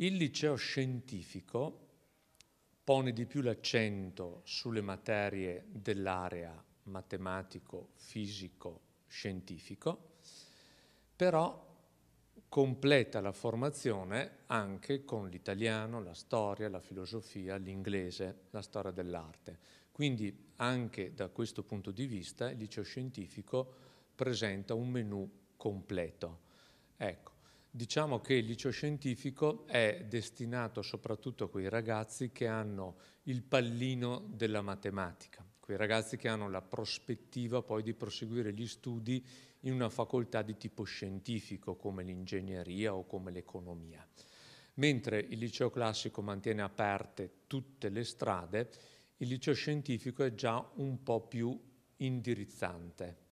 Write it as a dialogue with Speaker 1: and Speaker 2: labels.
Speaker 1: Il liceo scientifico pone di più l'accento sulle materie dell'area matematico, fisico, scientifico, però completa la formazione anche con l'italiano, la storia, la filosofia, l'inglese, la storia dell'arte. Quindi anche da questo punto di vista il liceo scientifico presenta un menu completo. Ecco, Diciamo che il liceo scientifico è destinato soprattutto a quei ragazzi che hanno il pallino della matematica, quei ragazzi che hanno la prospettiva poi di proseguire gli studi in una facoltà di tipo scientifico come l'ingegneria o come l'economia. Mentre il liceo classico mantiene aperte tutte le strade, il liceo scientifico è già un po' più indirizzante,